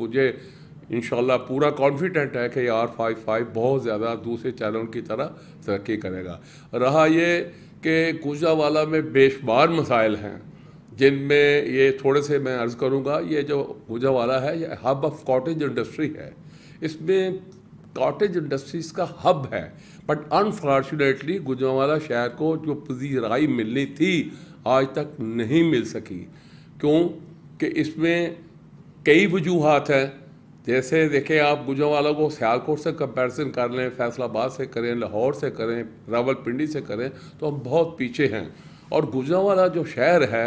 मुझे इन पूरा कॉन्फिडेंट है कि आर फाइव फाइव बहुत ज़्यादा दूसरे चैनल की तरह तरक्की करेगा रहा ये कि कुजावाला में बेशुमार मसाइल हैं जिनमें ये थोड़े से मैं अर्ज़ करूँगा ये जो पूजावाला है ये हब ऑफ कॉटेज इंडस्ट्री है इसमें कॉटेज इंडस्ट्रीज़ का हब है बट अनफॉर्चुनेटली गुजरावाला शहर को जो पजीराई मिलनी थी आज तक नहीं मिल सकी क्यों कि इसमें कई वजूहत हैं जैसे देखें आप वालों को सियालकोट से कंपेरिजन कर लें फैसलाबाद से करें लाहौर से करें रावलपिंडी से करें तो हम बहुत पीछे हैं और वाला जो शहर है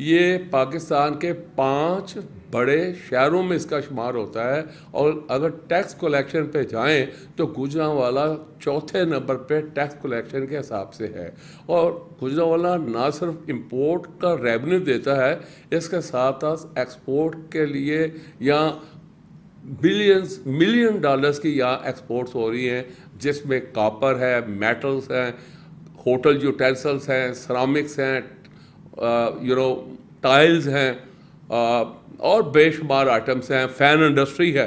ये पाकिस्तान के पांच बड़े शहरों में इसका शुमार होता है और अगर टैक्स कलेक्शन पे जाएं तो गुजरावाला चौथे नंबर पे टैक्स कलेक्शन के हिसाब से है और गुजरावाला ना सिर्फ इंपोर्ट का रेवेन्यू देता है इसके साथ साथ एक्सपोर्ट के लिए या बिलियंस मिलियन डॉलर्स की यहाँ एक्सपोर्ट्स हो रही हैं जिसमें कापर है मेटल्स हैं होटल यूटेंसल्स हैं सरामिक्स हैं यू नो टाइल्स हैं uh, और बेशुमार आइटम्स हैं फ़ैन इंडस्ट्री है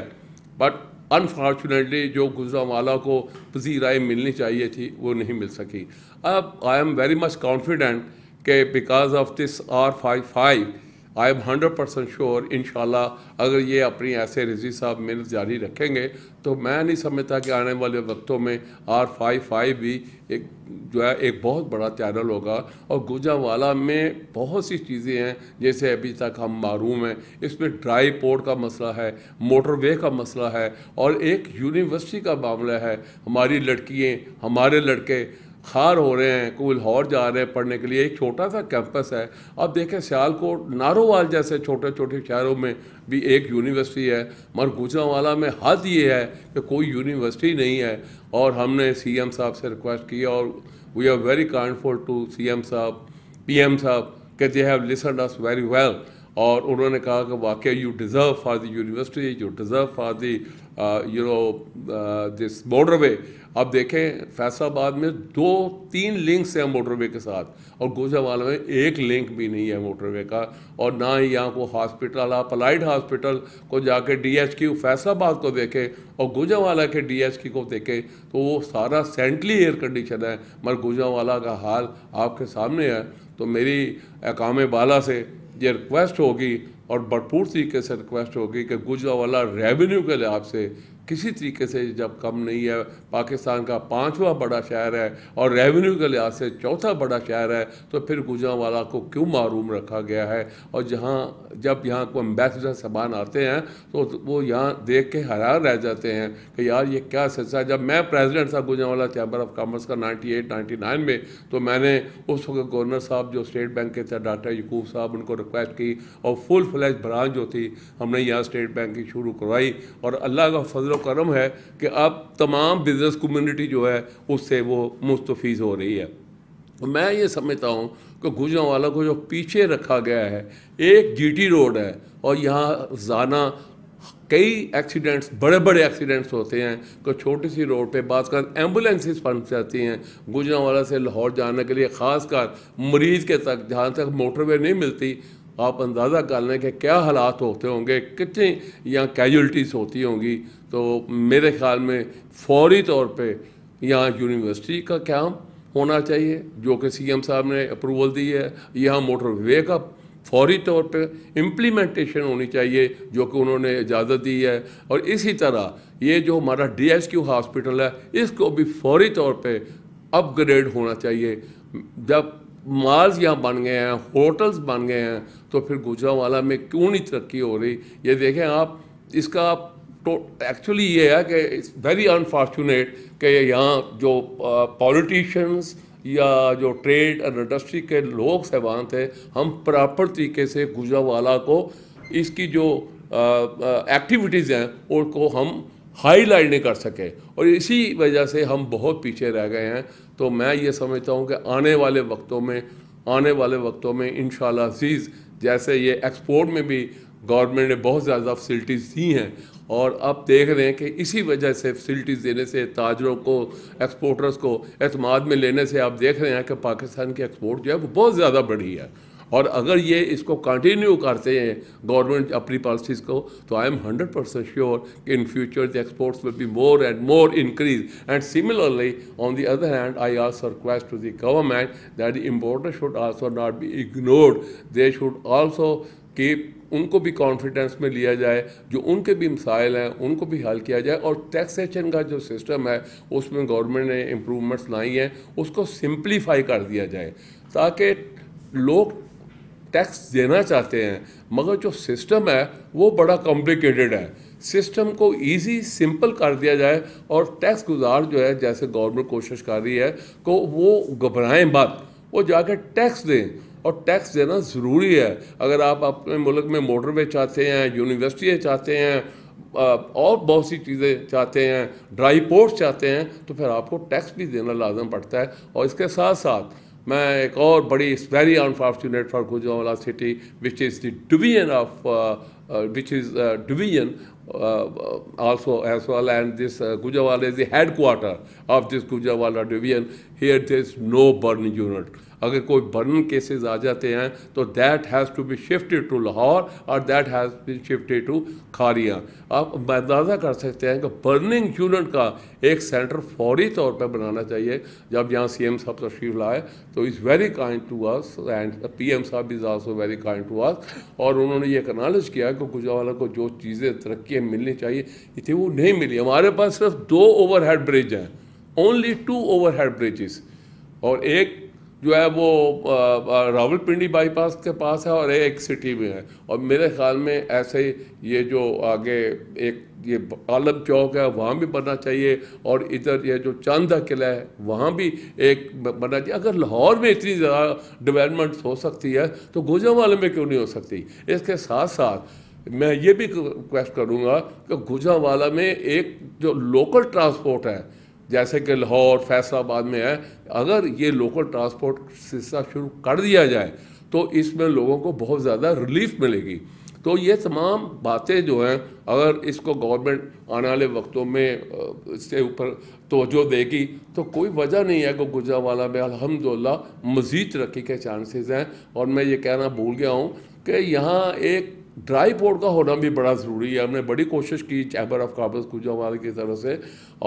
बट अनफॉर्चुनेटली जो गुजरावाला को पजीराई मिलनी चाहिए थी वो नहीं मिल सकी अब I am very much confident के because of this R five five I am hundred percent sure in अगर ये अपनी ऐसे रिजी साहब मेहनत जारी रखेंगे तो मैं नहीं समझता कि आने वाले वक्तों में आर फाइव फाइव भी एक जो है एक बहुत बड़ा चैनल होगा और गुजावाला में बहुत सी चीज़ें हैं जैसे अभी तक हम मारूम हैं इसमें ड्राई पोर्ट का मसला है मोटरवे का मसला है और एक यूनिवर्सिटी का मामला है हमारी लड़कियाँ हमारे लड़के खार हो रहे हैं कोई लाहौर जा रहे हैं पढ़ने के लिए एक छोटा सा कैंपस है अब देखें सियालकोट नारोवाल जैसे छोटे छोटे शहरों में भी एक यूनिवर्सिटी है मगर गुजरावाला में हद ये है कि कोई यूनिवर्सिटी नहीं है और हमने सी एम साहब से रिक्वेस्ट की और we are very kindful to C M साहब पी एम साहब के they have listen us very well और उन्होंने कहा कि वाकई you deserve for the university you deserve for the you know this motorway way अब देखें फैसलाबाद में दो तीन लिंक्स हैं मोटर वे के साथ और गोजावाला में एक लिंक भी नहीं है मोटर वे का और ना ही यहाँ को हॉस्पिटल आप अलाइड हॉस्पिटल को जाके डीएचक्यू फैसलाबाद को देखें और गोजावाला के डीएचक्यू को देखें तो वो सारा सेंट्रली एयर कंडीशन है मगर गोजावाला का हाल आपके सामने है तो मेरी अकाम बाला से ये रिक्वेस्ट होगी और भरपूर तरीके से रिक्वेस्ट होगी कि गुजरावाला रेवेन्यू के लिहाज से किसी तरीके से जब कम नहीं है पाकिस्तान का पांचवा बड़ा शहर है और रेवेन्यू के लिहाज से चौथा बड़ा शहर है तो फिर गुजरावाला को क्यों मरूम रखा गया है और जहाँ जब यहाँ को एम्बेसडर सामान आते हैं तो वो यहाँ देख के हैरान रह जाते हैं कि यार ये क्या सिलसिला जब मैं प्रेसिडेंट था गुजरावाला चैम्बर ऑफ कॉमर्स का नाइन्टी नाइन में तो मैंने उस वक्त गवर्नर साहब जो स्टेट बैंक के थे डॉक्टर यकूब साहब उनको रिक्वेस्ट की और फुल फ्लैश ब्रांच जो थी हमने यहाँ स्टेट बैंक की शुरू करवाई और अल्लाह का फजल फजलो करम है कि अब तमाम बिज़नेस कम्युनिटी जो है उससे वो मुस्तफ़ हो रही है मैं ये समझता हूँ कि गुजरा वाला को जो पीछे रखा गया है एक जीटी रोड है और यहाँ जाना कई एक्सीडेंट्स बड़े बड़े एक्सीडेंट्स होते हैं तो छोटी सी रोड पे बात कर एम्बुलेंसिस फंस जाती हैं गुजरा वाला से लाहौर जाने के लिए ख़ासकर मरीज़ के तक जहाँ तक मोटरवे नहीं मिलती आप अंदाज़ा कर लें कि क्या हालात होते होंगे कितने यहाँ कैजुलटीज़ होती होंगी तो मेरे ख्याल में फौरी तौर पे यहाँ यूनिवर्सिटी का क्या होना चाहिए जो कि सीएम साहब ने अप्रूवल दी है यहाँ मोटरवे का फौरी तौर पे इम्प्लीमेंटेशन होनी चाहिए जो कि उन्होंने इजाज़त दी है और इसी तरह ये जो हमारा क्यू हॉस्पिटल है इसको भी फौरी तौर पर अपग्रेड होना चाहिए जब मॉल्स यहाँ बन गए हैं होटल्स बन गए हैं तो फिर गुजरावाला में क्यों नहीं तरक्की हो रही ये देखें आप इसका आप तो एक्चुअली ये है कि इट्स वेरी अनफॉर्चुनेट कि यहाँ जो पॉलिटिशियंस या जो ट्रेड और इंडस्ट्री के लोग सेवान थे हम प्रॉपर तरीके से गुजरावाला को इसकी जो एक्टिविटीज़ हैं उनको हम हाईलाइट नहीं कर सके और इसी वजह से हम बहुत पीछे रह गए हैं तो मैं ये समझता हूँ कि आने वाले वक्तों में आने वाले वक्तों में इन शीज जैसे ये एक्सपोर्ट में भी गवर्नमेंट ने बहुत ज़्यादा फैसिलिटीज़ दी हैं और अब देख रहे हैं कि इसी वजह से फैसिलिटीज़ देने से ताजरों को एक्सपोर्टर्स को अतमाद में लेने से आप देख रहे हैं कि पाकिस्तान की एक्सपोर्ट जो है वो बहुत ज़्यादा बढ़ी है और अगर ये इसको कंटिन्यू करते हैं गवर्नमेंट अपनी पॉलिसीज को तो I am hundred percent sure कि in future the exports will be more and more increase and similarly on the other hand I also request to the government that importer should also not be ignored they should also कि उनको भी confidence में लिया जाए जो उनके भी missile हैं उनको भी हल किया जाए और टैक्सेशन का जो सिस्टम है उसमें गवर्नमेंट ने इम्प्रूवमेंट्स लाई हैं उसको सिंप्लीफाई कर दिया जाए ताकि लोग टैक्स देना चाहते हैं मगर जो सिस्टम है वो बड़ा कॉम्प्लिकेटेड है सिस्टम को इजी सिंपल कर दिया जाए और टैक्स गुजार जो है जैसे गवर्नमेंट कोशिश कर रही है को वो घबराएं बात वो जाके टैक्स दें और टैक्स देना ज़रूरी है अगर आप अपने मुल्क में मोटरवे चाहते हैं यूनिवर्सिटियाँ चाहते हैं और बहुत सी चीज़ें चाहते हैं ड्राई पोर्ट चाहते हैं तो फिर आपको टैक्स भी देना लाजम पड़ता है और इसके साथ साथ मैं एक और बड़ी very unfortunate for Gujranwala city which is the division of which is division also as well and this Gujranwala is the head quarter of this Gujranwala division here this no burn unit अगर कोई बर्न केसेस आ जाते हैं तो that has to be shifted to Lahore और that has been shifted to Kharian आप अंदाज़ा कर सकते हैं कि बर्निंग यूनिट का एक सेंटर फौरी तौर पर बनाना चाहिए जब यहाँ सी एम साहब तशरीफ लाए तो is very kind to us and P M साहब is also very kind to us और उन्होंने ये एक्नॉलेज किया कि गुजरावाला को जो चीज़ें तरक्की मिलनी चाहिए इतनी वो नहीं मिली हमारे पास सिर्फ दो ओवर ब्रिज हैं ओनली टू ओवर ब्रिजेस और एक जो है वो रावलपिंडी बाईपास के पास है और एक सिटी में है और मेरे ख्याल में ऐसे ही ये जो आगे एक ये आलम चौक है वहाँ भी बनना चाहिए और इधर ये जो चांदा किला है वहाँ भी एक बनना चाहिए अगर लाहौर में इतनी ज़्यादा डेवलपमेंट हो सकती है तो गुजरावाले में क्यों नहीं हो सकती इसके साथ साथ मैं ये भी रिक्वेस्ट करूँगा कि गुजरावाला में एक जो लोकल ट्रांसपोर्ट है जैसे कि लाहौर फैसलाबाद में है अगर ये लोकल ट्रांसपोर्ट सिस्टम शुरू कर दिया जाए तो इसमें लोगों को बहुत ज़्यादा रिलीफ मिलेगी तो ये तमाम बातें जो हैं अगर इसको गवर्नमेंट आने वाले वक्तों में इसके ऊपर तोजो देगी तो कोई वजह नहीं है कि गुजरावाला में अलहमदिल्ला मज़ीद तरक्की के चांसेस हैं और मैं ये कहना भूल गया हूँ कि यहाँ एक ड्राई पोर्ट का होना भी बड़ा ज़रूरी है हमने बड़ी कोशिश की चैम्बर ऑफ कामर्स कुजावाल की तरफ से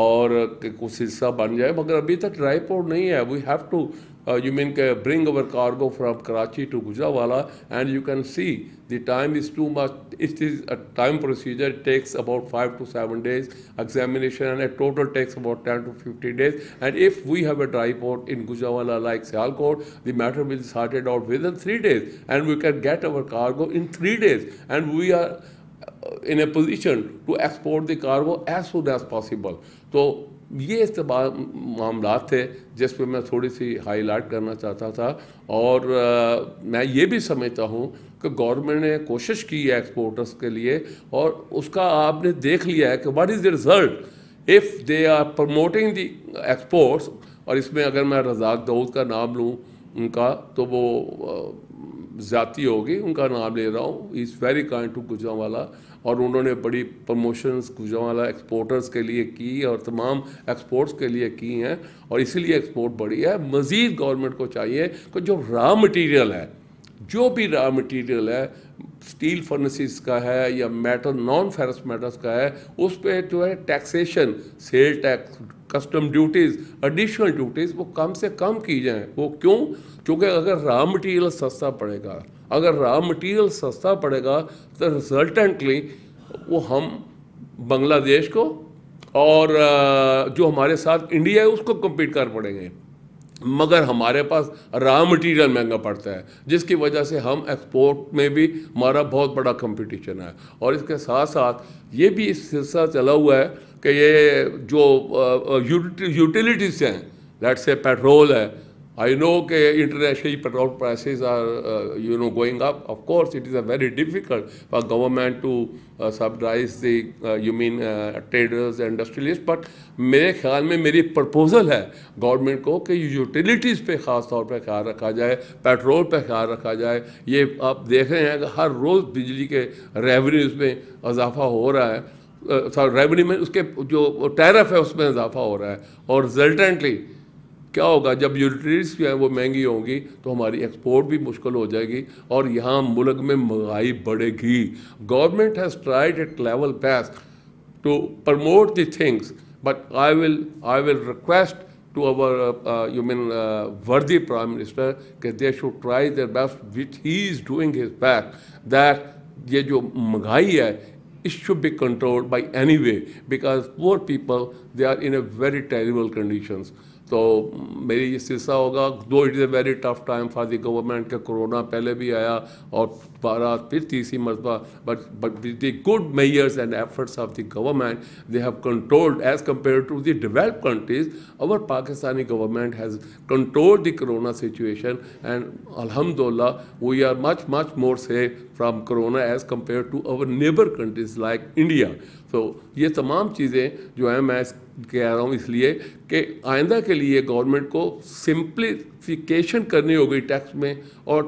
और कुछ हिस्सा बन जाए मगर अभी तक ड्राई पोर्ट नहीं है we have to Uh, you mean uh, bring our cargo from Karachi to Gujawala, and you can see the time is too much. It is a time procedure. It takes about five to seven days examination, and a total takes about 10 to 15 days. And if we have a dry port in Gujawala like Sialkot, the matter will be sorted out within three days, and we can get our cargo in three days. And we are uh, in a position to export the cargo as soon as possible. So ये मामला थे जिस पर मैं थोड़ी सी highlight करना चाहता था और आ, मैं ये भी समझता हूँ कि गवर्नमेंट ने कोशिश की है एक्सपोर्टर्स के लिए और उसका आपने देख लिया है कि what is the result if they are promoting the exports और इसमें अगर मैं रजाक दाऊद का नाम लूँ उनका तो वो ज़्यादा होगी उनका नाम ले रहा हूँ इज़ वेरी काइंड टू गुजरा वाला और उन्होंने बड़ी प्रमोशंस गुजरावाला एक्सपोर्टर्स के लिए की और तमाम एक्सपोर्ट्स के लिए की हैं और इसीलिए एक्सपोर्ट बढ़ी है मज़ीद गवर्नमेंट को चाहिए कि जो रॉ मटेरियल है जो भी रॉ मटेरियल है स्टील फर्नेसिस का है या मेटल नॉन फेरस मेटल्स का है उस पर जो है taxation sale tax custom duties additional duties वो कम से कम की जाएँ वो क्यों क्योंकि अगर रॉ मटेरियल सस्ता पड़ेगा अगर रॉ मटेरियल सस्ता पड़ेगा तो रिजल्टेंटली वो हम बांग्लादेश को और जो हमारे साथ इंडिया है उसको कम्पीट कर पड़ेंगे मगर हमारे पास रॉ मटेरियल महंगा पड़ता है जिसकी वजह से हम एक्सपोर्ट में भी हमारा बहुत बड़ा कंपटीशन है और इसके साथ साथ ये भी इस सिलसिला चला हुआ है कि ये जो यूटिलिटीज़ हैं लेट्स से पेट्रोल है I know okay, internationally petrol prices are uh, you know going up. Of course, it is a very difficult for government to uh, subsidize the uh, you mean uh, traders and industrialists. But मेरे ख्याल में मेरी proposal है government को कि utilities पे ख़ास तौर पे ख्याल रखा जाए पेट्रोल पे ख्याल रखा जाए ये आप देख रहे हैं कि हर रोज़ बिजली के रेवन्यूज़ में इजाफा हो रहा है सॉरी रेवन्यू में उसके जो टैरफ है उसमें इजाफा हो रहा है और रिजल्टेंटली क्या होगा जब यूटिलिटीज़ जो है वो महंगी होंगी तो हमारी एक्सपोर्ट भी मुश्किल हो जाएगी और यहाँ मुल्क में महंगाई बढ़ेगी government has tried it level best to promote the things but I will I will request to our, uh, you mean, uh, worthy Prime Minister that they should try their best, which he is doing his best, that ये जो महंगाई है it should be controlled by any way because poor people, they are in a very terrible conditions. तो मेरी ये शीर्षा होगा though it is a very tough time for the government का कोरोना पहले भी आया और दोबारा फिर तीसरी मरतबा but but the good measures and efforts of the government they have controlled as compare to the developed countries our Pakistani government has controlled the corona situation and अलहमदुल्ला we are much much more safe from corona as compare to our neighbour countries like India तो ये तमाम चीज़ें जो है मैं कह रहा हूँ इसलिए कि आइंदा के लिए गवर्नमेंट को सिंप्लीफिकेशन करनी होगी टैक्स में और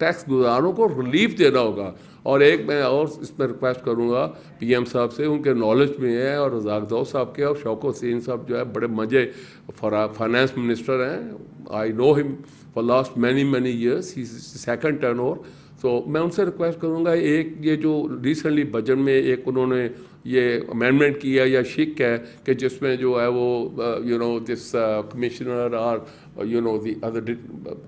टैक्स गुजारों को रिलीफ देना होगा और एक मैं और इस पर रिक्वेस्ट करूँगा पीएम साहब से उनके नॉलेज में है और दौ साहब के और शौक हुसैन साहब जो है बड़े मज़े फाइनेंस मिनिस्टर हैं I know him for last many many years he second turn over तो मैं उनसे रिक्वेस्ट करूंगा एक ये जो रिसेंटली बजट में एक उन्होंने ये अमेंडमेंट किया या शिक है कि जिसमें जो है वो यू नो दिस कमिश्नर और you know the other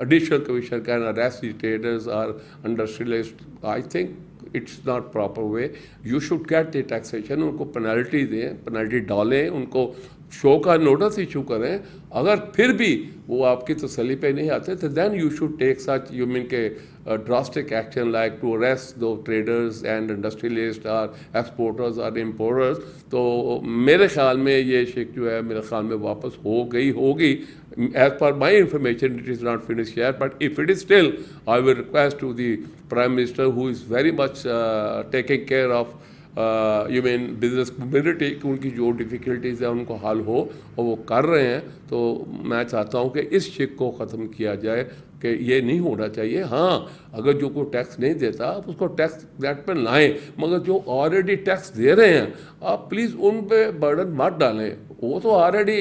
additional commissioner can arrest or under I think it's not proper way you should get the taxation उनको पेनल्टी दें पेनल्टी डालें उनको शो का नोटिस इशू करें अगर फिर भी वो आपकी तसली तो पे नहीं आते तो then you should take such you mean के a drastic action like to arrest the traders and industrialists और एक्सपोर्टर्स और इम्पोर्टर्स तो मेरे ख्याल में ये शिक जो है मेरे ख्याल में वापस हो गई होगी as per my information, it is not finished yet. But if it is still, I will request to the Prime Minister, who is very much uh, taking care of, uh, you mean, business community, कि उनकी जो difficulties हैं उनको हल हो और वो कर रहे हैं तो मैं चाहता हूँ कि इस शिक को ख़त्म किया जाए कि ये नहीं होना चाहिए हाँ अगर जो कोई टैक्स नहीं देता आप उसको टैक्स दैट पर लाएं मगर जो ऑलरेडी टैक्स दे रहे हैं आप प्लीज़ उन पर बर्डन मत डालें वो तो ऑलरेडी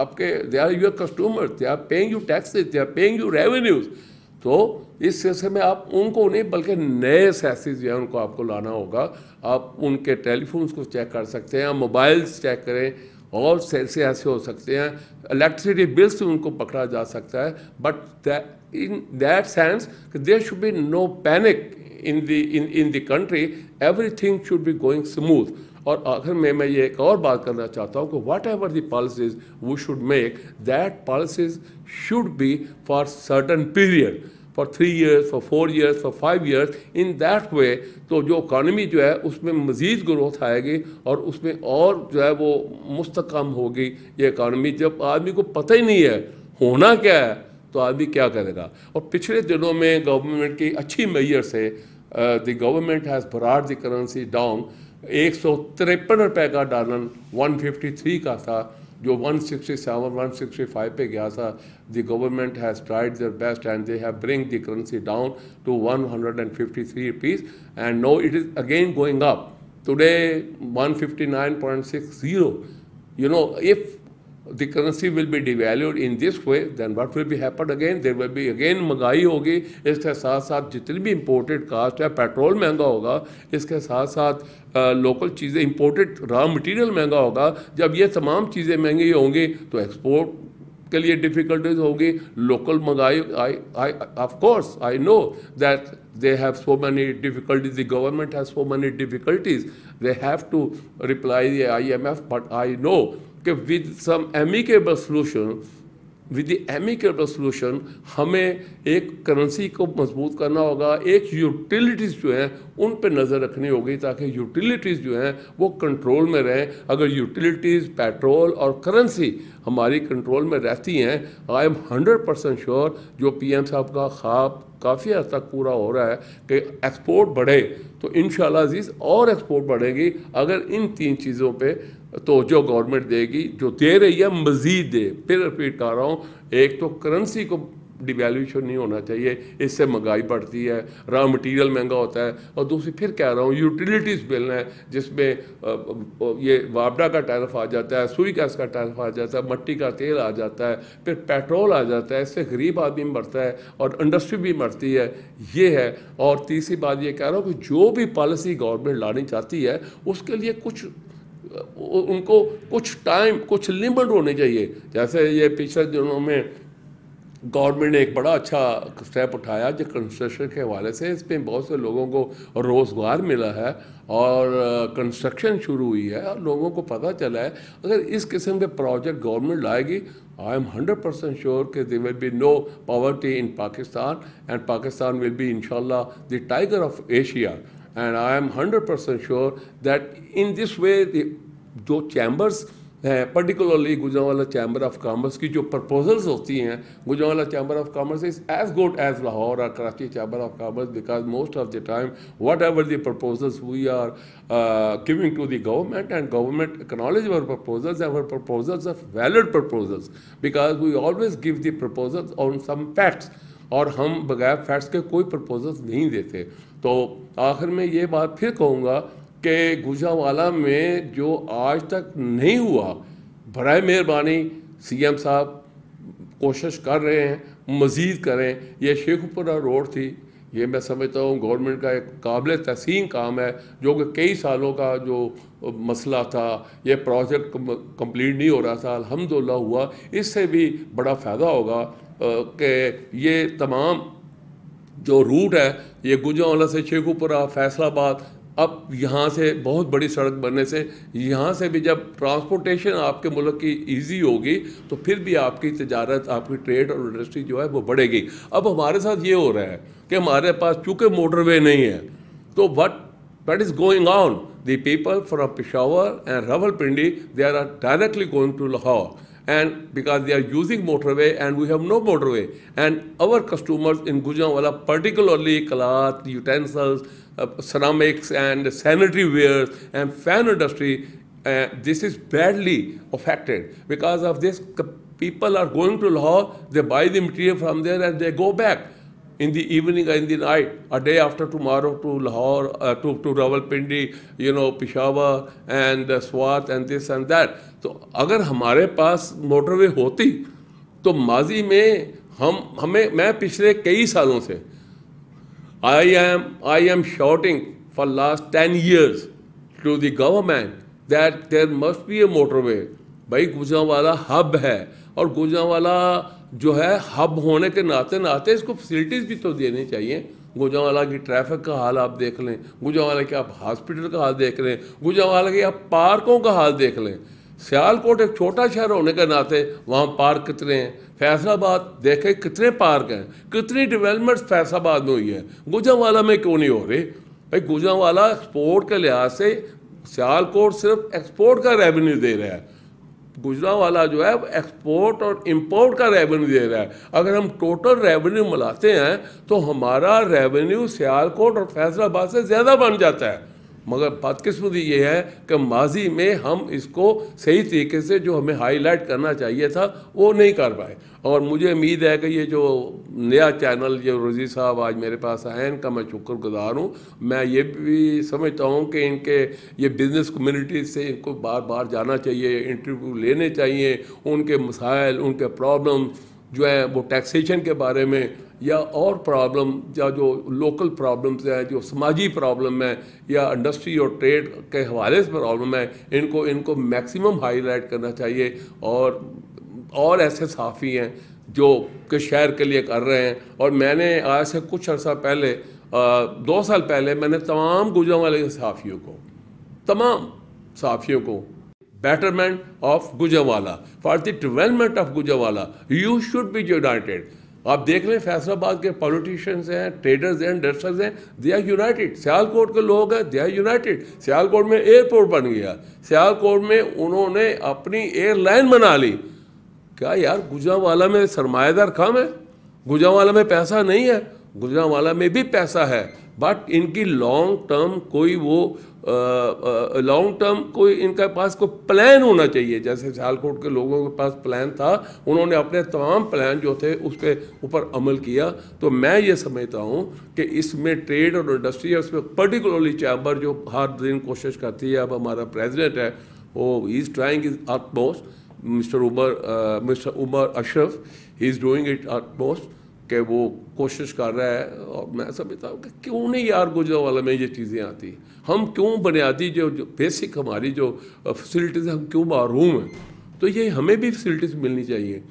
आपके they are your customer they are paying you tax they are paying you revenues तो इस सिलसिले में आप उनको नहीं बल्कि नए सैसेज जो है उनको आपको लाना होगा आप उनके टेलीफोन्स को चेक कर सकते हैं मोबाइल्स चेक करें और ऐसे ऐसे हो सकते हैं इलेक्ट्रिसिटी बिल्स से उनको पकड़ा जा सकता है but in that sense there should be no panic in the in in the country everything should be going smooth और आखिर में मैं ये एक और बात करना चाहता हूँ कि वाट एवर दी पॉलिसीज वो should make that policies should be for certain period for three years for four years for five years in that way तो जो इकानमी जो है उसमें मज़ीद ग्रोथ आएगी और उसमें और जो है वो मुस्तकम होगी ये इकानमी जब आदमी को पता ही नहीं है होना क्या है तो आदमी क्या करेगा और पिछले दिनों में गवर्नमेंट की अच्छी मैयर से the government has brought the currency down एक सौ तिरपन रुपये का डॉलर वन फिफ्टी थ्री का था जो 167 165 पे गया था the government has tried their best and they have bring the currency down to 153 hundred and no it is again going up today 159.60 you know if the currency will be devalued in this way then what will be happen again there will be again महंगाई होगी इसके sath साथ जितनी भी imported cast है petrol महंगा होगा इसके sath साथ लोकल चीज़ें इम्पोर्टेड रॉ मटेरियल महंगा होगा जब ये तमाम चीज़ें महंगी होंगी तो एक्सपोर्ट के लिए डिफ़िकल्टीज होगी लोकल मंगाई I I of course I know that they have so many difficulties, the government has so many difficulties. They have to reply the IMF, but I know कि with some amicable solution with the amicable solution हमें एक currency को मजबूत करना होगा एक utilities जो हैं उन पर नज़र रखनी होगी ताकि यूटिलिटीज़ जो हैं वो कंट्रोल में रहें अगर यूटिलिटीज़ पेट्रोल और करेंसी हमारी कंट्रोल में रहती हैं I am hundred percent sure जो पी एम साहब का ख्वाब काफ़ी हद तक पूरा हो रहा है कि एक्सपोर्ट बढ़े तो इन अजीज़ और एक्सपोर्ट बढ़ेगी अगर इन तीन चीज़ों पर तो जो गवर्नमेंट देगी जो दे रही है मज़ीद दे फिर रिपीट कर रहा हूँ एक तो करेंसी को डिवेल्यूशन नहीं होना चाहिए इससे महंगाई बढ़ती है रॉ मटेरियल महंगा होता है और दूसरी फिर कह रहा हूँ यूटिलिटीज़ बिल है जिसमें ये वापडा का टैरफ आ जाता है सुई गैस का टैरफ आ जाता है मट्टी का तेल आ जाता है फिर पेट्रोल आ जाता है इससे गरीब आदमी मरता है और इंडस्ट्री भी मरती है ये है और तीसरी बात ये कह रहा हूँ कि जो भी पॉलिसी गवर्नमेंट लानी चाहती है उसके लिए कुछ उनको कुछ टाइम कुछ लिमिट होने चाहिए जैसे ये पिछले दिनों में गवर्नमेंट ने एक बड़ा अच्छा स्टेप उठाया जो कंस्ट्रक्शन के हवाले से इसमें बहुत से लोगों को रोज़गार मिला है और कंस्ट्रक्शन शुरू हुई है और लोगों को पता चला है अगर इस किस्म के प्रोजेक्ट गवर्नमेंट लाएगी I am hundred percent sure कि they will be no poverty in Pakistan and Pakistan will be in the tiger of Asia And I am 100% sure that in this way, the two chambers, eh, particularly Gujranwala Chamber of Commerce, which proposals Gujranwala Chamber of Commerce is as good as Lahore or Karachi Chamber of Commerce because most of the time, whatever the proposals we are uh, giving to the government and government acknowledge our proposals, our proposals are valid proposals because we always give the proposals on some facts. और हम बगैर facts के कोई proposals नहीं देते तो आखिर में ये बात फिर कहूँगा कि गुजावाला में जो आज तक नहीं हुआ बर मेहरबानी सीएम साहब कोशिश कर रहे हैं मज़ीद करें यह शेखपुरा रोड थी ये मैं समझता हूँ गवर्नमेंट का एक काबिल तहसीन काम है जो कि कई सालों का जो मसला था यह प्रोजेक्ट कम्प्लीट नहीं हो रहा था अलहमदुल्ला हुआ इससे भी बड़ा फ़ायदा होगा कि ये तमाम जो रूट है ये गुजरावाला से शेखुपुरा फैसलाबाद अब यहाँ से बहुत बड़ी सड़क बनने से यहाँ से भी जब ट्रांसपोर्टेशन आपके मुल्क की इजी होगी तो फिर भी आपकी तजारत आपकी ट्रेड और इंडस्ट्री जो है वो बढ़ेगी अब हमारे साथ ये हो रहा है कि हमारे पास चूँकि मोटरवे नहीं है तो what going on the people from Peshawar and Peshawar Pindi they are are directly going to Lahore and because they are using motorway and we have no motorway and our customers in Gujranwala particularly cloth, utensils, uh, ceramics and sanitary wares and fan industry uh, this is badly affected because of this people are going to Lahore they buy the material from there and they go back in the evening or in the night, a day after tomorrow to Lahore, uh, to, to Rawalpindi, you know, Peshawar and uh, Swat and this and that. तो अगर हमारे पास motorway होती तो माजी में हम हमें मैं पिछले कई सालों से I am I am shouting for last ten years to the government that there must be a motorway भाई गुजरावाला हब है और गुजरावाला जो है हब होने के नाते नाते इसको फैसिलिटीज़ भी तो देनी चाहिए गुजरावाला की ट्रैफिक का हाल आप देख लें गुजरावाला के आप हॉस्पिटल का हाल देख लें गुजरावाला के आप पार्कों का हाल देख लें सियालकोट एक छोटा शहर होने के नाते वहाँ पार्क कितने हैं फैसलाबाद देखे कितने पार्क हैं कितनी डिवेलपमेंट फैसलाबाद में हुई है गुजरवाला में क्यों नहीं हो रही भाई गुजरावाला एक्सपोर्ट के लिहाज से सियालकोट सिर्फ एक्सपोर्ट का रेवेन्यू दे रहा है गुजरा वाला जो है एक्सपोर्ट और इंपोर्ट का रेवेन्यू दे रहा है अगर हम टोटल रेवेन्यू मिलाते हैं तो हमारा रेवेन्यू सियालकोट और फैसलाबाद से ज़्यादा बन जाता है मगर बदकस्मती ये है कि माजी में हम इसको सही तरीके से जो हमें हाईलाइट करना चाहिए था वो नहीं कर पाए और मुझे उम्मीद है कि ये जो नया चैनल जो रोजी साहब आज मेरे पास आए हैं इनका मैं शुक्रगुजार हूँ मैं ये भी समझता हूँ कि इनके ये बिज़नेस कम्यूनिटी से इनको बार बार जाना चाहिए इंटरव्यू लेने चाहिए उनके मसाइल उनके प्रॉब्लम जो है वो टैक्सेशन के बारे में या और प्रॉब्लम या जो लोकल प्रॉब्लम्स हैं जो समाजी प्रॉब्लम है या इंडस्ट्री और ट्रेड के हवाले से प्रॉब्लम है इनको इनको मैक्सिमम हाईलाइट करना चाहिए और और ऐसे साफ़ी हैं जो कि शहर के लिए कर रहे हैं और मैंने आज से कुछ अर्सा पहले आ, दो साल पहले मैंने तमाम गुजरा वाले सहाफ़ियों को तमाम साफियों को betterment of Gujarawala, for the development of Gujarawala, you should be united आप देख लें फैसलाबाद के पॉलिटिशियंस हैं ट्रेडर्स हैं डस्टर्स हैं दे आर यूनाइटेड सियालकोट के लोग हैं दे आर यूनाइटेड सियालकोट में एयरपोर्ट बन गया सियालकोट में उन्होंने अपनी एयरलाइन बना ली क्या यार गुजरावाला में सरमाएदार कम है गुजरावाला में पैसा नहीं है गुजरावाला में भी पैसा है बट इनकी लॉन्ग टर्म कोई वो लॉन्ग टर्म कोई इनके पास कोई प्लान होना चाहिए जैसे सियालकोट के लोगों के पास प्लान था उन्होंने अपने तमाम प्लान जो थे उसके ऊपर अमल किया तो मैं ये समझता हूँ कि इसमें ट्रेड और इंडस्ट्री है उसमें पर्टिकुलरली चैम्बर जो हर दिन कोशिश करती है अब हमारा प्रेजिडेंट है वो is trying is utmost mister Umar mister Umar Ashraf he is doing it utmost कि वो कोशिश कर रहा है और मैं समझता हूँ कि क्यों नहीं यार गुजरा वाला में ये चीज़ें आती हम क्यों बुनियादी जो, जो बेसिक हमारी जो फैसिलिटीज़ हम क्यों महरूम हैं तो ये हमें भी फैसिलिटीज़ मिलनी चाहिए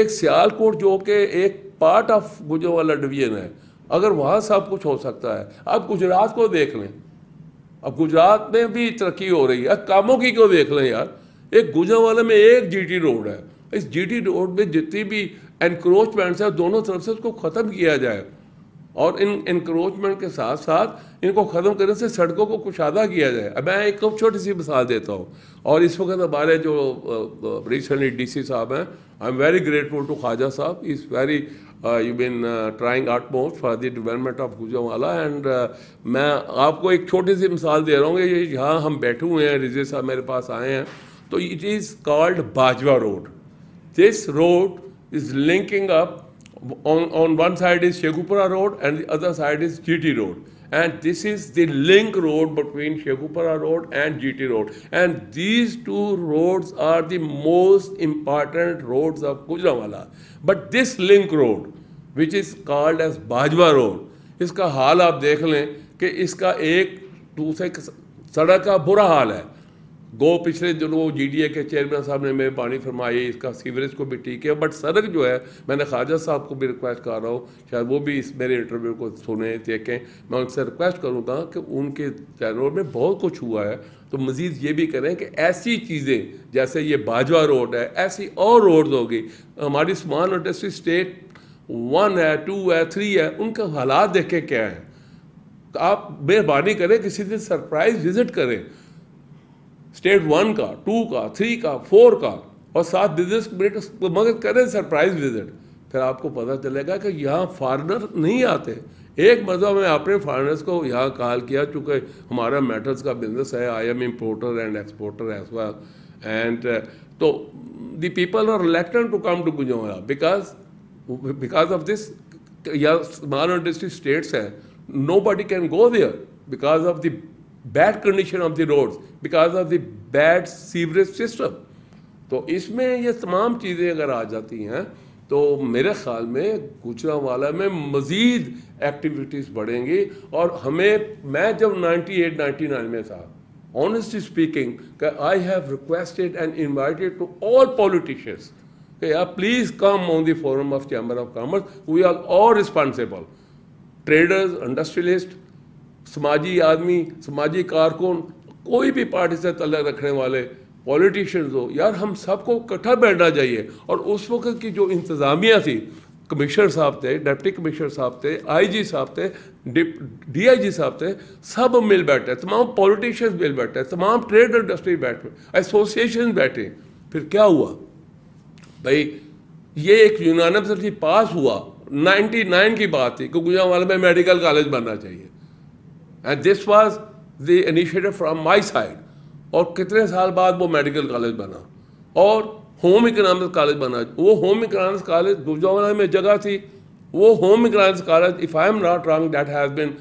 एक सियालकोट जो कि एक पार्ट ऑफ गुजरा वाला डिवीजन है अगर वहाँ सब कुछ हो सकता है आप गुजरात को देख लें अब गुजरात में भी तरक्की हो रही है कामों की क्यों देख लें यार एक वाले में एक जी रोड है इस जी रोड में जितनी भी एनक्रोचमेंट से दोनों तरफ से उसको ख़त्म किया जाए और इन इनक्रोचमेंट के साथ साथ इनको ख़त्म करने से सड़कों को कुशादा किया जाए अब मैं एक छोटी सी मिसाल देता हूँ और इस वक्त हमारे जो रिसेंटली डी सी साहब हैं I am very grateful to Khwaja साहब is very you been trying out most for the development of वाला एंड मैं आपको एक छोटी सी मिसाल दे रहा हूँ कि यहाँ हम बैठे हुए हैं रिजे साहब मेरे पास आए हैं तो it is called Bajwa road this road is linking up on, on one side is Shekupura Road and the other side is GT Road. And this is the link road between Shekupara Road and GT Road. And these two roads are the most important roads of Kujramala. But this link road, which is called as Bajwa Road, इसका हाल आप देख लें कि इसका एक दूसरे सड़क का बुरा हाल है गो पिछले दिनों वो जी के चेयरमैन साहब ने मेरे पानी फरमाई इसका सीवरेज को भी ठीक है बट सड़क जो है मैंने ख्वाजा साहब को भी रिक्वेस्ट कर रहा हूँ शायद वो भी इस मेरे इंटरव्यू को सुने देखें मैं उनसे रिक्वेस्ट करूँगा कि उनके चैनल में बहुत कुछ हुआ है तो मज़ीद ये भी करें कि ऐसी चीज़ें जैसे ये बाजवा रोड है ऐसी और रोड होगी हमारी स्मॉल इंडस्ट्री स्टेट वन है टू है थ्री है उनके हालात देखें क्या है तो आप मेहरबानी करें किसी दिन सरप्राइज़ विज़िट करें स्टेट वन का टू का थ्री का फोर का और साथ बिजनेस ब्रेटर्स मगर करें सरप्राइज विजिट फिर आपको पता चलेगा कि यहाँ फॉरनर नहीं आते एक मरतबा मैं अपने फॉरनर्स को यहाँ कॉल किया चूँकि हमारा मेटल्स का बिजनेस है I am importer and exporter as well and तो the people are reluctant to come to Gujranwala because because of this या स्मॉल इंडस्ट्री स्टेट्स हैं nobody can go there because of the bad condition of the road because of the bad sewerage system तो इसमें ये तमाम चीज़ें अगर आ जाती हैं तो मेरे ख्याल में कूचरा वाला में मज़ीद एक्टिविटीज़ बढ़ेंगी और हमें मैं जब नाइन्टी एट नाइन्टी नाइन में था honestly speaking I have requested and invited to all politicians कि आप please come on the forum of chamber of commerce we are all responsible traders industrialist समाजी आदमी समाजी कारकुन कोई भी पार्टी से तलक रखने वाले पॉलिटिशियंस हो यार हम सबको इकट्ठा बैठना चाहिए और उस वक्त की जो इंतज़ामिया थी कमिश्नर साहब थे डिप्टी कमिश्नर साहब थे आईजी साहब थे डीआईजी साहब थे सब मिल बैठे तमाम पॉलिटिशियंस मिल बैठे तमाम ट्रेड इंडस्ट्री बैठे एसोसिएशन बैठे फिर क्या हुआ भाई ये एक यूनानिमसिटी पास हुआ 99 की बात थी कि गुजरावाला में मेडिकल कॉलेज बनना चाहिए and this was the initiative from my side और कितने साल बाद वो मेडिकल कॉलेज बना और होम इकोनॉमिक्स कॉलेज बना वो होम इकोनॉमिक्स कॉलेज दुर्जावला में जगह थी वो home economics college if I am not wrong that has been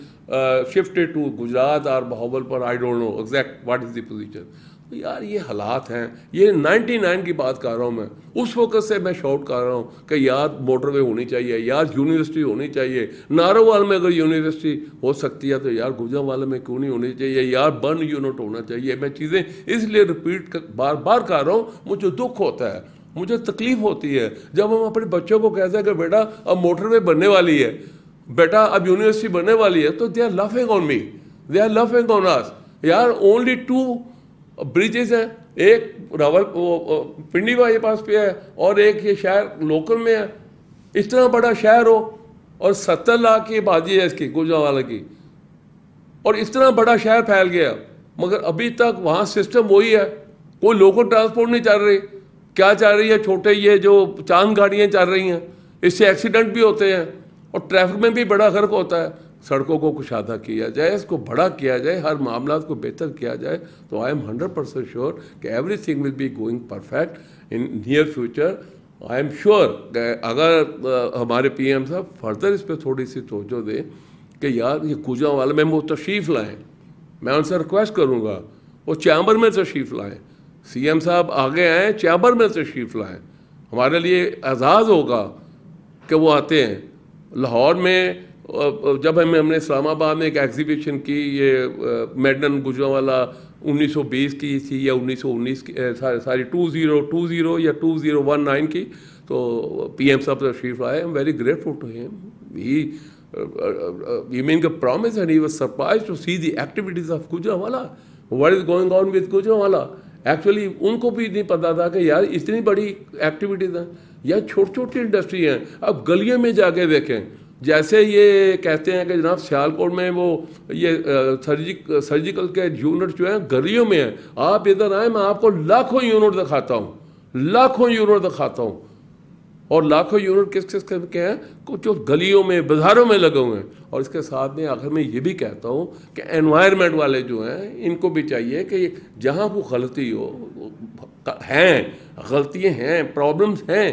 shifted to Gujrat और Bahawalpur I don't know exact what is the position तो यार ये हालात हैं ये 99 की बात कर रहा हूँ मैं उस वक्त से मैं शॉर्ट कर रहा हूँ कि यार मोटरवे होनी चाहिए यार यूनिवर्सिटी होनी चाहिए नारोवाल में अगर यूनिवर्सिटी हो सकती है तो यार वाले में क्यों नहीं होनी चाहिए यार बर्न यूनिट होना चाहिए मैं चीज़ें इसलिए रिपीट कर, बार बार कर रहा हूँ मुझे दुख होता है मुझे तकलीफ होती है जब हम अपने बच्चों को कहते हैं कि बेटा अब मोटरवे बनने वाली है बेटा अब यूनिवर्सिटी बनने वाली है तो they are laughing on me they are laughing on us यार ओनली टू ब्रिजेज है एक रावल वो पिंडी वाले पास पे है और एक ये शहर लोकल में है इतना बड़ा शहर हो और सत्तर लाख की आबादी है इसकी गुजरावाला की और इतना बड़ा शहर फैल गया मगर अभी तक वहाँ सिस्टम वही है कोई लोकल ट्रांसपोर्ट नहीं चल रही क्या चल रही है छोटे ये जो चांद गाड़ियाँ चल रही हैं इससे एक्सीडेंट भी होते हैं और ट्रैफिक में भी बड़ा फर्क होता है सड़कों को कुशादा किया जाए इसको बड़ा किया जाए हर मामला को बेहतर किया जाए तो I am hundred percent sure कि everything will be going perfect in near future I am sure अगर हमारे पी एम साहब फर्दर इस पर थोड़ी सी तोजो दें कि यार ये कूजा वाले में वो तशरीफ़ लाएँ मैं उनसे रिक्वेस्ट करूँगा वो चैम्बर में तशरीफ़ लाएँ सी एम साहब आगे आएँ चैम्बर में तशरीफ़ लाएँ हमारे लिए एजाज़ होगा कि वो आते हैं लाहौर में जब हमें हमने इस्लामाबाद में एक एग्जीबिशन की ये मेडन वाला 1920 की थी या 1919 की सारी 2020 या 2019 की तो पीएम साहब तशरीफ आए am very grateful to him he का promise and he was surprise to see the activities of Gujranwala what is going on with Gujranwala actually उनको भी नहीं पता था कि यार इतनी बड़ी एक्टिविटीज़ हैं यार छोटी छोटी इंडस्ट्री हैं अब गलियों में जाके देखें जैसे ये कहते हैं कि जनाब सियालकोट में वो ये सर्जिक सर्जिकल के यूनिट जो हैं गलियों में हैं आप इधर आए मैं आपको लाखों यूनिट दिखाता हूँ लाखों यूनिट दिखाता हूँ और लाखों यूनिट किस किस के हैं कुछ गलियों में बाज़ारों में लगे हुए हैं और इसके साथ में आखिर में ये भी कहता हूँ कि एनवायरमेंट वाले जो हैं इनको भी चाहिए कि जहाँ वो गलती हो हैं गलतियाँ हैं प्रॉब्लम्स हैं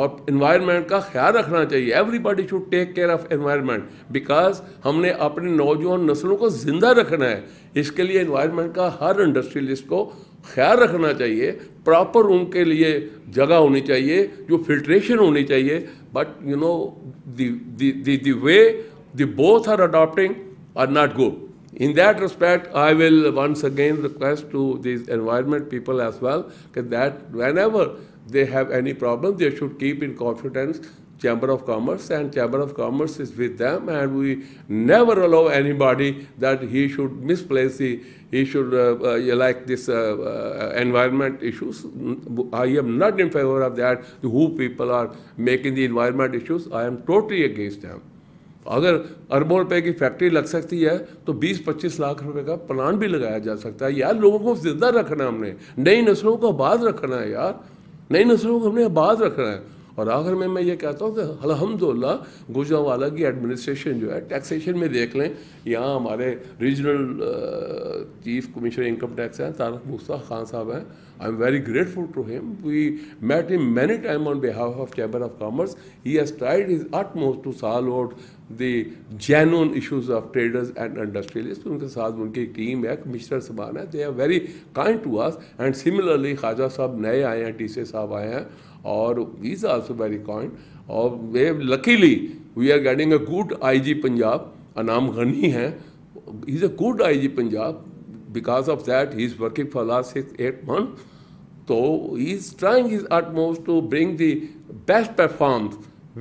और इन्वायरमेंट का ख्याल रखना चाहिए everybody should take care of environment because हमने अपने नौजवान नस्लों को ज़िंदा रखना है इसके लिए इन्वायरमेंट का हर इंडस्ट्रियलिस्ट को ख्याल रखना चाहिए प्रॉपर उनके लिए जगह होनी चाहिए जो फिल्ट्रेशन होनी चाहिए but you know the way both are adopting are not good in that respect I will once again request to this environment people as well that whenever they have any problem, they should keep in confidence Chamber of Commerce and Chamber of Commerce is with them and we never allow anybody that he should misplace the, he should uh, uh, like this uh, uh, environment issues. I am not in favor of that, who people are making the environment issues. I am totally against them. अगर अरबों रुपए की factory लग सकती है तो 20-25 लाख रुपए का प्लान भी लगाया जा सकता है यार लोगों को जिंदा रखना हमने नई नस्लों को आबाद रखना है यार नई नस्लों को हमने आबाद रखना है और आखिर में मैं ये कहता हूँ कि अलहमदिल्ला गुजरावाला की एडमिनिस्ट्रेशन जो है टैक्सेशन में देख लें यहाँ हमारे regional chief commissioner income tax हैं तारक मुस्ता खान साहब हैं I am very grateful to him we met him many time on behalf of chamber of commerce he has tried is utmost to solve out the genuine issues of traders and industrialists. उनके साथ उनकी team है commissioner सबान है they are very kind to us and similarly Khwaja साहब नए आए हैं टी सी साहब आए हैं और इज़ आल्सो वेरी काइंड और वे luckily we are getting a good I G Punjab Inam Ghani है is a good I G Punjab because of that he is working for last six eight month तो he is trying his utmost to bring the best perform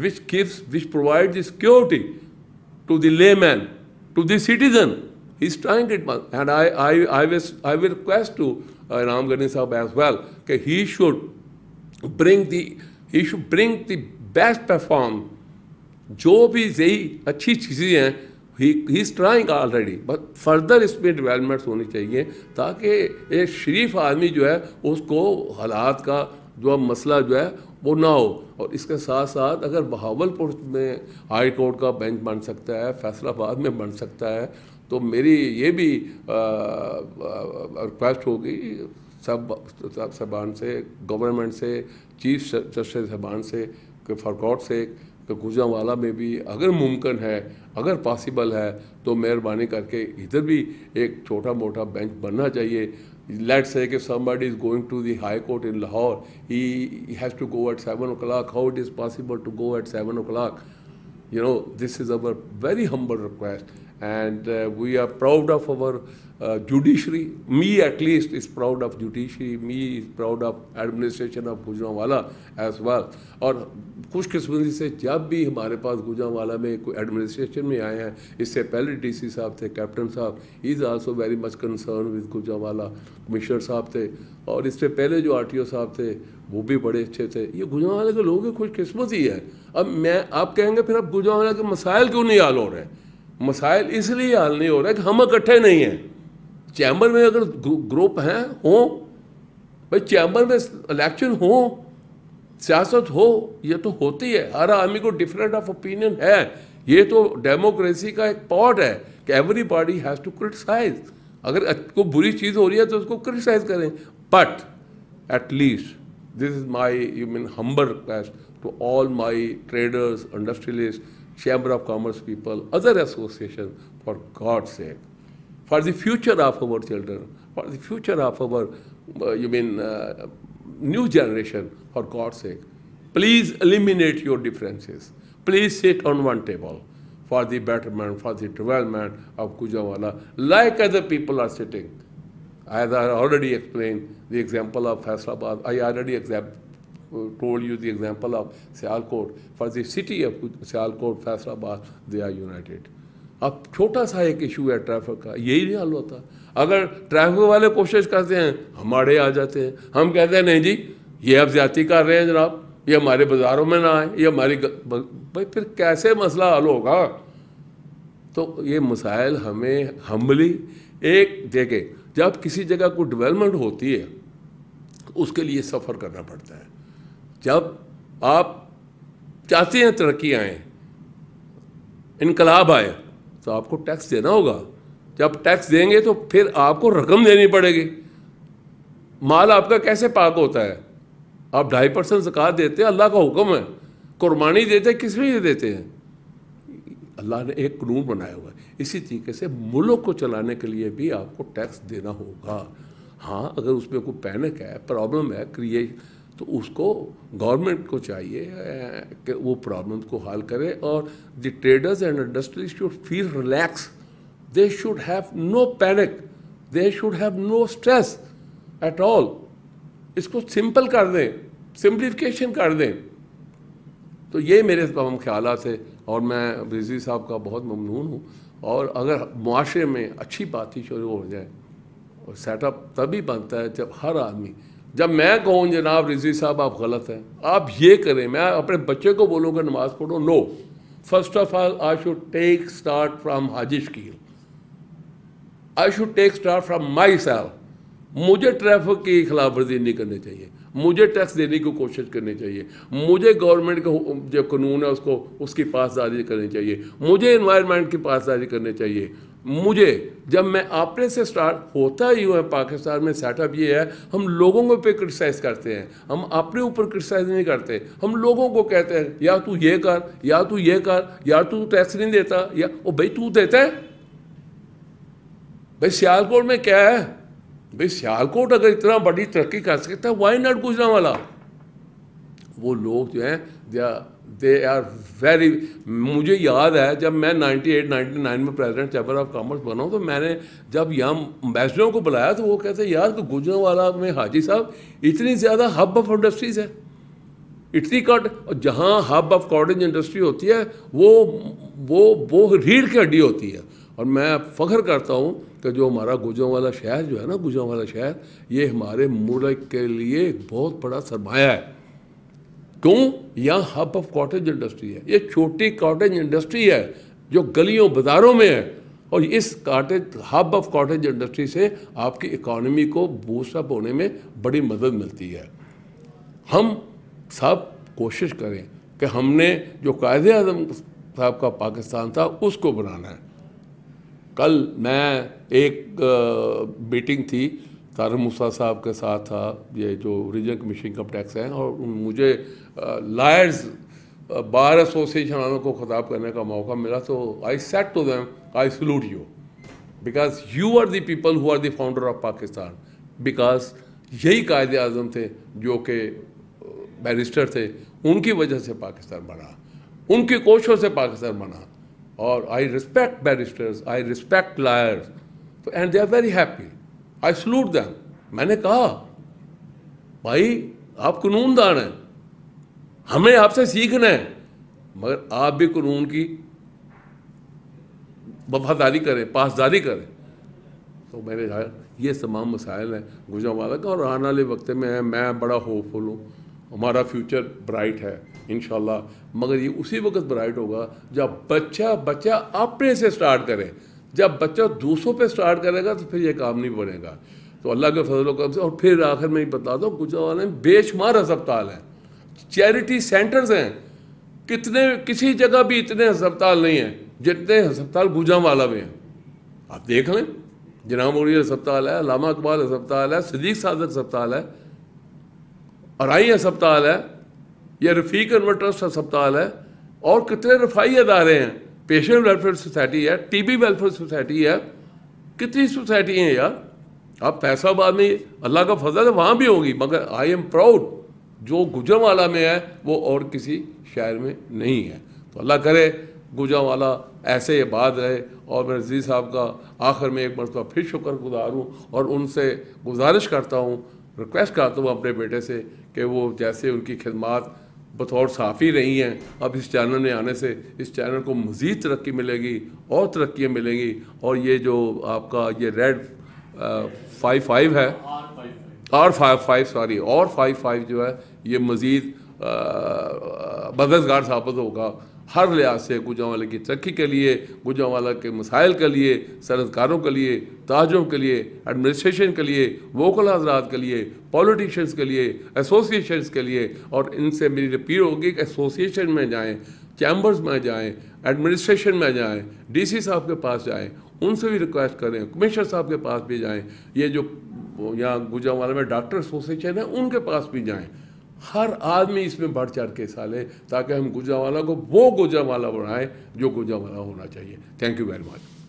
which gives, which provides the security to the layman, to the citizen. He's trying it. And I, I, I, was, I will request to uh, Ram Sahib as well, that he should bring the, he should bring the best perform जो भी यही अच्छी चीज़ें हैं he is trying already but further इसमें developments होनी चाहिए ताकि एक शरीफ आदमी जो है उसको हालात का जो मसला जो है वो ना हो और इसके साथ साथ अगर बहावलपुर में हाई कोर्ट का बेंच बन सकता है फैसलाबाद में बन सकता है तो मेरी ये भी रिक्वेस्ट होगी सब साहबान से गवर्नमेंट से चीफ जस्टिस साहबान से फरकोट से कि गुजरावाला में भी अगर मुमकिन है अगर पॉसिबल है तो मेहरबानी करके इधर भी एक छोटा मोटा बेंच बनना चाहिए let's say if somebody is going to the High Court in Lahore, he has to go at 7 o'clock. How it is possible to go at 7 o'clock? You know, this is our very humble request. and uh, we are proud of our uh, judiciary. Me at least is proud of judiciary. Me is proud of administration of Gujranwala as well. और खुशकस्मती से जब भी हमारे पास गुजरावाला में कोई administration में आए हैं इससे पहले डीसी साहब थे कैप्टन साहब is also very much concern with Gujranwala commissioner साहब थे और इससे पहले जो आर साहब थे वो भी बड़े अच्छे थे ये गुजरावाला के लोगों की खुशकस्मती है अब मैं आप कहेंगे फिर अब गुजरावाला के मसाइल क्यों नहीं हल हो रहे हैं मसाइल इसलिए हल नहीं हो रहा कि हम इकट्ठे नहीं हैं चैम्बर में अगर ग्रुप हैं हो भाई चैम्बर में इलेक्शन हो सियासत हो ये तो होती है हर आदमी को डिफरेंट ऑफ ओपिनियन है ये तो डेमोक्रेसी का एक पार्ट है कि everybody has to criticize अगर कोई बुरी चीज़ हो रही है तो उसको क्रिटिसाइज करें but at least this is my you mean mean humble to all my traders industrialist Chamber of Commerce people, other associations, for God's sake, for the future of our children, for the future of our, uh, you mean, uh, new generation, for God's sake, please eliminate your differences. Please sit on one table for the betterment, for the development of Kujawala, like other people are sitting. As I already explained, the example of Faisalabad, I already example, told you the example of Sialkot. For the city of Sialkot, Faisalabad, they are united. अब छोटा सा एक issue है traffic का यही नहीं हल होता अगर ट्रैफिक वाले कोशिश करते हैं हमारे आ जाते हैं हम कहते हैं नहीं जी ये अब ज्यादा कर रहे हैं जनाब ये हमारे बाज़ारों में ना आए ये हमारी भाई फिर कैसे मसला हल होगा तो ये मसाइल हमें हमली एक जगह जब किसी जगह को डेवलपमेंट होती है उसके लिए सफ़र करना पड़ता है जब आप चाहते हैं तरक्की आए इनकलाब आए तो आपको टैक्स देना होगा जब टैक्स देंगे तो फिर आपको रकम देनी पड़ेगी माल आपका कैसे पाक होता है आप ढाई परसेंट जक़ात देते हैं अल्लाह का हुक्म है कुर्बानी देते किस भी देते हैं अल्लाह ने एक कानून बनाया हुआ है इसी तरीके से मुल्क को चलाने के लिए भी आपको टैक्स देना होगा हाँ अगर उसमें कोई पैनिक है प्रॉब्लम है क्रिएट तो उसको गवर्नमेंट को चाहिए कि वो प्रॉब्लम को हल करे और the traders and industry should feel relax they should have no panic they should have no stress at all इसको सिंपल कर दें सिंप्लीफिकेशन कर दें तो ये मेरे तमाम ख्याल है और मैं रिजी साहब का बहुत ममनून हूँ और अगर माशरे में अच्छी बात ही शुरू हो जाए और सेटअप तभी बनता है जब हर आदमी जब मैं कहूँ जनाब रिजी साहब आप गलत हैं आप ये करें मैं अपने बच्चे को बोलूँगा नमाज़ पढ़ो no first of all I should take start from हाजिश की I should take start from myself मुझे ट्रैफिक की खिलाफ वर्जी नहीं करनी चाहिए मुझे टैक्स देने की कोशिश करनी चाहिए मुझे गवर्नमेंट का जो कानून है उसको उसकी पासदारी करनी चाहिए मुझे इन्वायरमेंट की पासदारी करनी चाहिए मुझे जब मैं आपने से स्टार्ट होता ही हूँ पाकिस्तान में सेटअप ये है हम लोगों को पे क्रिटिसाइज करते हैं हम अपने ऊपर क्रिटिसाइज नहीं करते हम लोगों को कहते हैं या तू ये कर या तू ये कर या तू टैक्स नहीं देता या ओ भाई तू देता है भाई सियालकोट में क्या है भाई सियालकोट अगर इतना बड़ी तरक्की कर सकता है वाई नॉट गुजरा वाला वो लोग जो हैं दे आर वेरी मुझे याद है जब मैं 98 99 में प्रेसिडेंट चैम्बर ऑफ कॉमर्स बना तो मैंने जब यहाँ अम्बेसडरों को बुलाया तो वो कहते यार तो गुजरावाला में हाजी साहब इतनी ज़्यादा हब ऑफ इंडस्ट्रीज़ है इटली कट जहाँ हब ऑफ कॉटेज इंडस्ट्री होती है वो वो वो रीढ़ की हड्डी होती है और मैं फ़ख्र करता हूँ कि जो हमारा वाला शहर जो है ना गुजरों वाला शहर ये हमारे मुल्क के लिए बहुत बड़ा सरमाया है क्यों यहाँ हब ऑफ कॉटेज इंडस्ट्री है ये छोटी कॉटेज इंडस्ट्री है जो गलियों बाजारों में है और इस cottage hub of cottage industry से आपकी इकोनॉमी को बूस्टअप होने में बड़ी मदद मिलती है हम सब कोशिश करें कि हमने जो कायद अजम साहब का पाकिस्तान था उसको बनाना है कल मैं एक मीटिंग थी तारक मूसा साहब के साथ था ये जो रीजन कमीशन कम टैक्स हैं और मुझे लायर्स बार एसोसिएशन वालों को खिताब करने का मौका मिला तो I set to them I salute you because you are दीपल people who are the founder of Pakistan because यही कायद अजम थे जो कि बैरिस्टर थे उनकी वजह से पाकिस्तान बना उनकी कोशों से पाकिस्तान बना और I respect barristers I respect lawyers too and they are very happy I salute them मैंने कहा भाई आप कानूनदार हैं हमें आपसे सीखना है मगर आप भी कानून की वफादारी करें पासदारी करें तो मेरे ख्याल ये तमाम मसाइल हैं गुजरावाला का और आने वाले वक्त में है मैं बड़ा होपफुल हूँ हमारा फ्यूचर ब्राइट है इन मगर ये उसी वक्त ब्राइट होगा जब बच्चा बच्चा अपने से स्टार्ट करे जब बच्चा दूसरों पे स्टार्ट करेगा तो फिर ये काम नहीं बनेगा तो अल्लाह के फजल से और फिर आखिर में ही बता दो गुजरावाला में बेशुमार अस्पताल हैं चैरिटी सेंटर्स हैं कितने किसी जगह भी इतने अस्पताल नहीं हैं जितने अस्पताल गुजावाला में हैं आप देख लें जनाम अस्पताल है लामा अकबाल अस्पताल है सदीक सादत अस्पताल है अराई अस्पताल है या रफीक अनवर ट्रस्ट अस्पताल है और कितने रफाई अदारे हैं पेशेंट वेलफेयर सोसाइटी है टीबी वेलफेयर सोसाइटी है कितनी सोसाइटी हैं यार आप बाद में अल्लाह का फजल है वहाँ भी होगी मगर आई एम प्राउड जो गुजरवाला में है वो और किसी शहर में नहीं है तो अल्लाह करे गुजरावाला ऐसे ये बात रहे और मैं रजी साहब का आखिर में एक मरतबा फिर शुक्र गुजार हूँ और उनसे गुजारिश करता हूँ रिक्वेस्ट करता हूँ अपने बेटे से कि वो जैसे उनकी खिदमत बतौर साफ़ी रही हैं अब इस चैनल में आने से इस चैनल को मज़ीद तरक्की मिलेगी और तरक्की मिलेंगी और ये जो आपका ये रेड फाइव फाइव है आर फाइव फाइव सॉरी और फाइव फाइव जो है ये मज़ीद मददगार साबित होगा हर लिहाज से वाले की तरक्की के लिए वाला के मसाइल के लिए सनतकारों के लिए ताजों के लिए एडमिनिस्ट्रेशन के लिए वोकल हजरात के लिए पॉलिटिशियंस के लिए एसोसिएशन के लिए और इनसे मेरी अपील होगी कि एसोसिएशन में जाएँ चैम्बर्स में जाएँ एडमिनिस्ट्रेशन में जाएँ डी सी साहब के पास जाएँ उनसे भी रिक्वेस्ट करें कमिश्नर साहब के पास भी जाएँ ये जो यहाँ वाले में डॉक्टर एसोसिएशन है उनके पास भी जाएँ हर आदमी इसमें बढ़ चढ़ के हिस्सा लें ताकि हम गुजरावाला को वो गुजरावाला बढ़ाएं जो गुजरावाला होना चाहिए थैंक यू वेरी मच